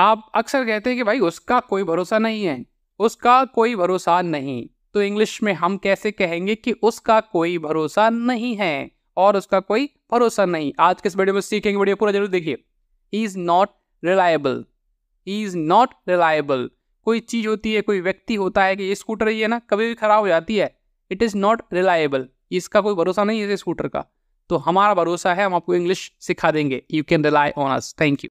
आप अक्सर कहते हैं कि भाई उसका कोई भरोसा नहीं है उसका कोई भरोसा नहीं तो इंग्लिश में हम कैसे कहेंगे कि उसका कोई भरोसा नहीं है और उसका कोई भरोसा नहीं आज के इस वीडियो में सीखेंगे वीडियो पूरा जरूर देखिए is not reliable is not reliable कोई चीज़ होती है कोई व्यक्ति होता है कि ये स्कूटर ही है ना कभी भी ख़राब हो जाती है इट इज़ नॉट रिलायबल इसका कोई भरोसा नहीं है इस स्कूटर का तो हमारा भरोसा है हम आपको इंग्लिश सिखा देंगे you can rely on us thank you